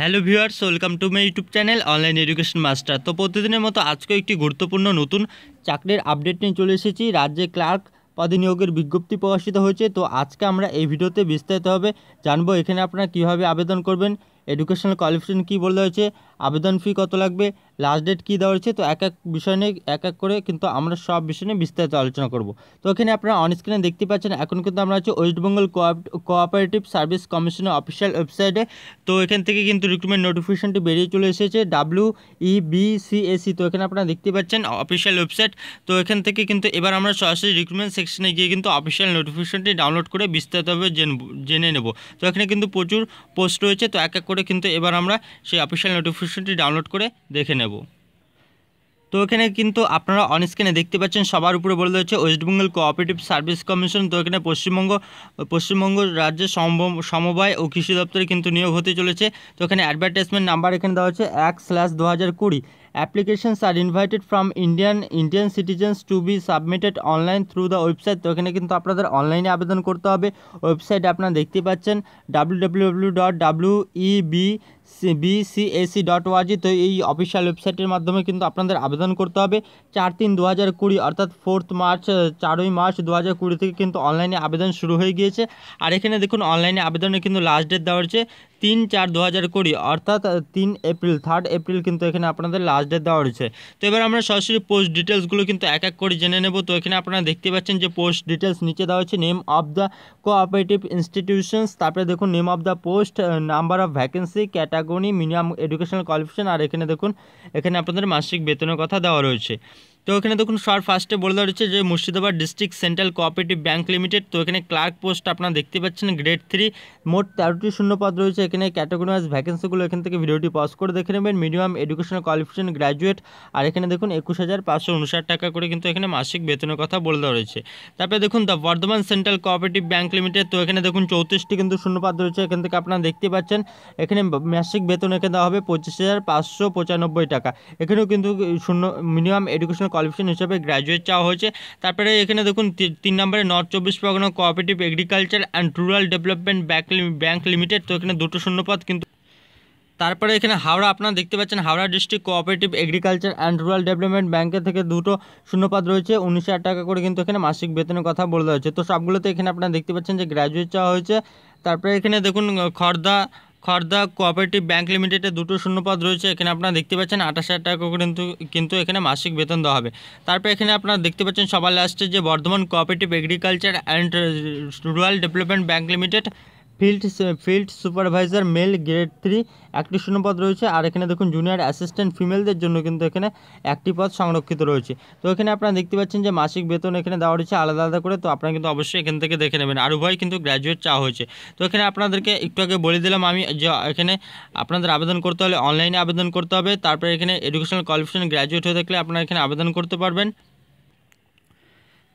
hello viewers welcome to my YouTube channel online education master তো প্রতিদিনের মতো আজকেও একটি গুরুত্বপূর্ণ নতুন চাকরির আপডেট নিয়ে চলে এসেছি রাজ্যে ক্লার্ক পদে নিয়োগের বিজ্ঞপ্তি প্রকাশিত হয়েছে তো আজকে আমরা এই ভিডিওতে বিস্তারিতভাবে জানবো এখানে আপনারা কীভাবে আবেদন করবেন এডুকেশনাল কোয়ালিফিকেশন কী বলতে হয়েছে আবেদন ফি কত লাগবে লাস্ট ডেট কী দেওয়া হয়েছে তো এক এক বিষয় নিয়ে এক এক করে কিন্তু আমরা সব বিষয় নিয়ে বিস্তারিত আলোচনা করব তো এখানে আপনারা অনস্ক্রিনে দেখতে পাচ্ছেন এখন কিন্তু আমরা হচ্ছে ওয়েস্টবেঙ্গল কোঅপারেটিভ সার্ভিস কমিশনের অফিসিয়াল ওয়েবসাইটে তো এখান থেকে কিন্তু রিক্রুটমেন্ট নোটিফিকেশনটি বেরিয়ে চলে এসেছে W E B C S C তো এখানে আপনারা দেখতে পাচ্ছেন অফিসিয়াল ওয়েবসাইট তো এখান থেকে কিন্তু এবার আমরা সরাসরি রিক্রুটমেন্ট সেকশনে গিয়ে কিন্তু অফিসিয়াল নোটিফিকেশনটি ডাউনলোড করে বিস্তারিতভাবে জেনে নেব তো এখানে কিন্তু প্রচুর পোস্ট রয়েছে তো এক এক করে কিন্তু এবার আমরা সেই অফিসিয়াল নোটিফিকেশন অ্যাপ্লিকেশনটি ডাউনলোড করে দেখে নেব তো এখানে কিন্তু আপনারা অনস্ক্রিনে দেখতে পাচ্ছেন সবার উপরে বলে রয়েছে ওয়েস্টবেঙ্গল কোঅপারেটিভ সার্ভিস কমিশন তো এখানে পশ্চিমবঙ্গ পশ্চিমবঙ্গ রাজ্যের সমবায় ও কৃষি দপ্তরে কিন্তু নিয়োগ হতে চলেছে তো এখানে অ্যাডভার্টাইজমেন্ট নাম্বার এখানে দেওয়া হচ্ছে এক স্ল্যাশ দু হাজার কুড়ি applications are invited from Indian Indian citizens to be submitted online through the website তো এখানে কিন্তু আপনাদের অনলাইনে আবেদন করতে হবে ওয়েবসাইট আপনারা দেখতে পাচ্ছেন W W W dot W E B B C S C dot O R G তো এই অফিসিয়াল ওয়েবসাইটের মাধ্যমে কিন্তু আপনাদের আবেদন করতে হবে চার তিন দু হাজার কুড়ি অর্থাৎ ফোর্থ মার্চ চারই মার্চ দু হাজার কুড়ি থেকে কিন্তু অনলাইনে আবেদন শুরু হয়ে গিয়েছে আর এখানে দেখুন অনলাইনে আবেদনে কিন্তু লাস্ট ডেট দেওয়া হয়েছে তিন চার দু হাজার কুড়ি অর্থাৎ তিন এপ্রিল থার্ড এপ্রিল কিন্তু এখানে আপনাদের লাস্ট ডেট দেওয়া রয়েছে তো এবার আমরা সরাসরি পোস্ট ডিটেলসগুলো কিন্তু এক এক করে জেনে নেব তো এখানে আপনারা দেখতে পাচ্ছেন যে পোস্ট ডিটেলস নিচে দেওয়া হয়েছে name of the cooperative institutions তারপরে দেখুন name of the post number of vacancy category category minimum educational qualification আর এখানে দেখুন এখানে আপনাদের মাসিক বেতনের কথা দেওয়া রয়েছে তো এখানে দেখুন সবার ফার্স্টে বলে দেওয়া রয়েছে যে Murshidabad district central cooperative bank limited তো এখানে ক্লার্ক পোস্ট আপনারা দেখতে পাচ্ছেন গ্রেড থ্রি মোট তেরোটি শূন্যপদ রয়েছে এখানে ক্যাটাগরি ওয়াইজ ভ্যাকেন্সিগুলো এখান থেকে ভিডিওটি পজ করে দেখে নেবেন মিনিমাম এডুকেশনাল কোয়ালিফিকেশন গ্র্যাজুয়েট আর এখানে দেখুন একুশ হাজার পাঁচশো উনষাট টাকা করে কিন্তু এখানে মাসিক বেতনের কথা বলে দেওয়া রয়েছে তারপরে দেখুন the Bardhaman central cooperative bank limited তো এখানে দেখুন চৌত্রিশটি কিন্তু শূন্যপদ রয়েছে এখান থেকে আপনারা দেখতে পাচ্ছেন এখানে মাসিক বেতন এখানে দেওয়া হবে পঁচিশ হাজার পাঁচশো পঁচানব্বই টাকা এখানেও কিন্তু শূন্য মিনিমাম এডুকেশনাল কোয়ালিফিকেশন হিসেবে গ্র্যাজুয়েট চাওয়া হয়েছে তারপরে এখানে দেখুন তিন নম্বরে নর্থ চব্বিশ Pargana cooperative agriculture and rural development bank bank limited তো এখানে দুটো শূন্যপদ কিন্তু তারপরে এখানে হাওড়া আপনারা দেখতে পাচ্ছেন Howrah district cooperative agriculture and rural development ব্যাঙ্কের থেকে দুটো শূন্যপাত রয়েছে উনিশ টাকা করে কিন্তু এখানে মাসিক বেতনের কথা বলে হয়েছে তো সবগুলোতে এখানে আপনারা দেখতে পাচ্ছেন যে গ্র্যাজুয়েট চাওয়া হয়েছে তারপরে এখানে দেখুন খর্দা খর্দা কোঅপারেটিভ ব্যাঙ্ক লিমিটেডে দুটো শূন্যপদ রয়েছে এখানে আপনারা দেখতে পাচ্ছেন আঠাশ হাজার টাকা কিন্তু কিন্তু এখানে মাসিক বেতন দেওয়া হবে তারপর এখানে আপনারা দেখতে পাচ্ছেন সবার লাস্টে যে Bardhaman cooperative agriculture and rural development bank limited field field supervisor male grade three একটি শূন্যপদ রয়েছে আর এখানে দেখুন জুনিয়র অ্যাসিস্ট্যান্ট ফিমেলদের জন্য কিন্তু এখানে একটি পদ সংরক্ষিত রয়েছে তো এখানে আপনারা দেখতে পাচ্ছেন যে মাসিক বেতন এখানে দেওয়া রয়েছে আলাদা আলাদা করে তো আপনারা কিন্তু অবশ্যই এখান থেকে দেখে নেবেন আর উভয় কিন্তু গ্র্যাজুয়েট চাওয়া হয়েছে তো এখানে আপনাদেরকে একটু আগে বলে দিলাম আমি যে এখানে আপনাদের আবেদন করতে হলে অনলাইনে আবেদন করতে হবে তারপরে এখানে এডুকেশনাল কোয়ালিফিকেশন গ্র্যাজুয়েট হয়ে থাকলে আপনারা এখানে আবেদন করতে পারবেন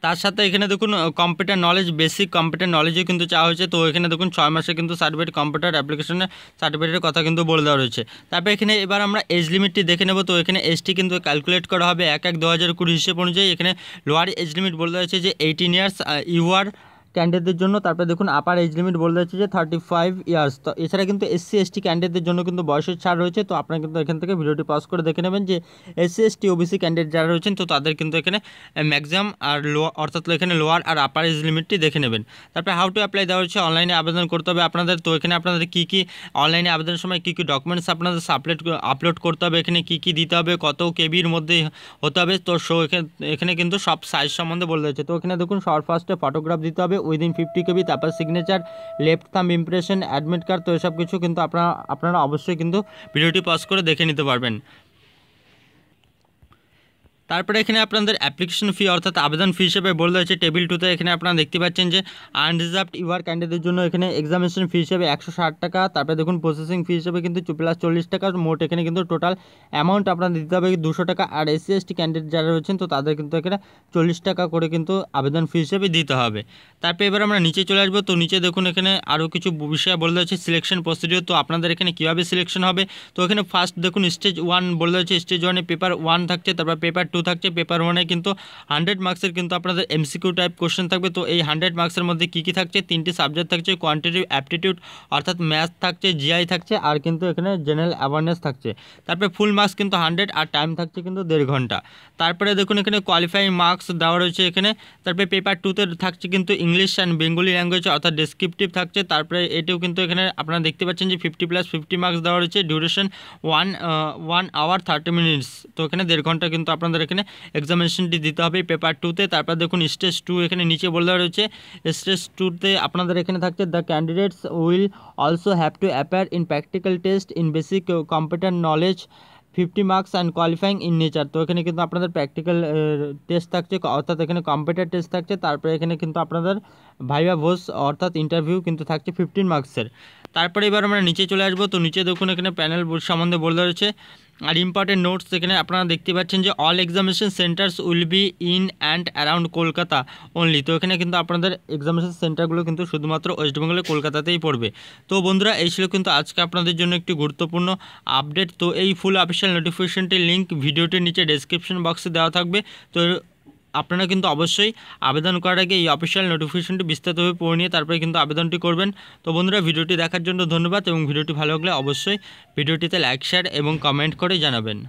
তার সাথে এখানে দেখুন কম্পিউটার নলেজ বেসিক কম্পিউটার নলেজও কিন্তু চাওয়া হয়েছে তো এখানে দেখুন ছয় মাসে কিন্তু সার্টিফিকেট কম্পিউটার অ্যাপ্লিকেশনের সার্টিফিকেটের কথা কিন্তু বলে দেওয়া রয়েছে তারপর এখানে এবার আমরা এজ লিমিটটি দেখে নেব তো এখানে এজটি কিন্তু ক্যালকুলেট করা হবে এক এক দু হাজার কুড়ি হিসেব অনুযায়ী এখানে লোয়ার এজ লিমিট বলে দেওয়া হয়েছে যে এইটিন ইয়ার্স ইউ আর ক্যান্ডিডেটদের জন্য তারপরে দেখুন আপার এজ লিমিট বলে দিচ্ছে যে থার্টি ফাইভ ইয়ার্স তো এছাড়া কিন্তু এসসি এসটি ক্যান্ডিডেটদের জন্য কিন্তু বয়সের ছাড় রয়েছে তো আপনারা কিন্তু এখান থেকে ভিডিওটি পাস করে দেখে নেবেন যে এসসি এসটি ওবিসি ক্যান্ডিডেট যারা রয়েছেন তো তাদের কিন্তু এখানে ম্যাক্সিমাম আর লোয়ার অর্থাৎ এখানে লোয়ার আর আপার এজ লিমিটটি দেখে নেবেন তারপরে হাউ টু অ্যাপ্লাই দেওয়া হচ্ছে অনলাইনে আবেদন করতে হবে আপনাদের তো এখানে আপনাদের কী কী অনলাইনে আবেদনের সময় কী কী ডকুমেন্টস আপনাদের আপলোড আপলোড করতে হবে এখানে কী কী দিতে হবে কত কেবির মধ্যে হতে হবে তো শো এখানে এখানে কিন্তু সব সাইজ সম্বন্ধে বলে দিয়েছে তো এখানে দেখুন সবার ফার্স্টে ফটোগ্রাফ দিতে হবে উইদিন ফিফটি কেবি তারপর signature left thumb impression admit card তো এসব কিছু কিন্তু আপনারা আপনারা অবশ্যই কিন্তু ভিডিওটি পজ করে দেখে নিতে পারবেন তারপরে এখানে আপনাদের অ্যাপ্লিকেশন ফি অর্থাৎ আবেদন ফি হিসেবে বলে রয়েছে টেবিল টুতে এখানে আপনারা দেখতে পাচ্ছেন যে আনরিজার্ভড ইউআর ক্যান্ডিডেটের জন্য এখানে এক্সামিনেশন ফি হিসেবে একশো টাকা তারপরে দেখুন প্রসেসিং ফি হিসেবে কিন্তু প্লাস চল্লিশ টাকা মোট এখানে কিন্তু টোটাল অ্যামাউন্ট আপনার দিতে হবে দুশো টাকা আর এসসি এসটি ক্যান্ডিডেট যারা রয়েছেন তো তাদের কিন্তু এখানে চল্লিশ টাকা করে কিন্তু আবেদন ফি হিসেবে দিতে হবে তারপরে এবার আমরা নিচে চলে আসবো তো নিচে দেখুন এখানে আরও কিছু বিষয় বলে রয়েছে সিলেকশন প্রসিডিওর তো আপনাদের এখানে কীভাবে সিলেকশন হবে তো এখানে ফার্স্ট দেখুন স্টেজ ওয়ান বলে রয়েছে স্টেজ ওয়ানে পেপার ওয়ান থাকছে তারপর পেপার টু টু থাকছে পেপার ওয়ানে কিন্তু হান্ড্রেড মার্কসের কিন্তু আপনাদের এমসিকিউ টাইপ কোশ্চেন থাকবে তো এই হান্ড্রেড মার্কসের মধ্যে কী কী থাকছে তিনটি সাবজেক্ট থাকছে কোয়ান্টিটিভ অ্যাপটিটিউড অর্থাৎ ম্যাথ থাকছে জিআই থাকছে আর কিন্তু এখানে জেনারেল অ্যাওয়ারনেস থাকছে তারপরে ফুল মার্কস কিন্তু হান্ড্রেড আর টাইম থাকছে কিন্তু দেড় ঘন্টা তারপরে দেখুন এখানে কোয়ালিফাইং মার্কস দেওয়া রয়েছে এখানে তারপরে পেপার টুতে থাকছে কিন্তু ইংলিশ অ্যান্ড বেঙ্গলি ল্যাঙ্গুয়েজ অর্থাৎ ডেসক্রিপটিভ থাকছে তারপরে এটিও কিন্তু এখানে আপনারা দেখতে পাচ্ছেন যে ফিফটি প্লাস ফিফটি মার্কস দেওয়া রয়েছে duration one one hour thirty minutes তো এখানে দেড় ঘন্টা কিন্তু আপনাদের এখানে एग्जामिनेशनটি দিতে হবে পেপার 2 তে তারপরে দেখুন স্টেজ 2 এখানে নিচে বলা রয়েছে স্টেজ 2 তে আপনাদের এখানে থাকে the candidates will also have to appear in practical test in basic computer knowledge 50 marks and qualifying in nature তো এখানে কিন্তু আপনাদের প্র্যাকটিক্যাল টেস্ট থাকছে অর্থাৎ এখানে কম্পিউটার টেস্ট থাকছে তারপরে এখানে কিন্তু আপনাদের ভাইভা ভোজ অর্থাৎ ইন্টারভিউ কিন্তু থাকছে ফিফটিন মার্কসের তারপরে এবার আমরা নিচে চলে আসবো তো নিচে দেখুন এখানে প্যানেল সম্বন্ধে বলে রয়েছে আর ইম্পর্টেন্ট নোটস এখানে আপনারা দেখতে পাচ্ছেন যে all examination centres will be in and around Kolkata only তো এখানে কিন্তু আপনাদের এক্সামিনেশন সেন্টারগুলো কিন্তু শুধুমাত্র ওয়েস্টবেঙ্গলে কলকাতাতেই পড়বে তো বন্ধুরা এই ছিল কিন্তু আজকে আপনাদের জন্য একটি গুরুত্বপূর্ণ আপডেট তো এই ফুল অফিসিয়াল নোটিফিকেশনটির লিঙ্ক ভিডিওটির নিচে ডেসক্রিপশন বক্সে দেওয়া থাকবে তো আপনারা কিন্তু অবশ্যই আবেদন করার আগে এই অফিসিয়াল নোটিফিকেশনটি বিস্তারিতভাবে পড়ে নিয়ে তারপরে কিন্তু আবেদনটি করবেন তো বন্ধুরা ভিডিওটি দেখার জন্য ধন্যবাদ এবং ভিডিওটি ভালো লাগলে অবশ্যই ভিডিওটিতে লাইক শেয়ার এবং কমেন্ট করে জানাবেন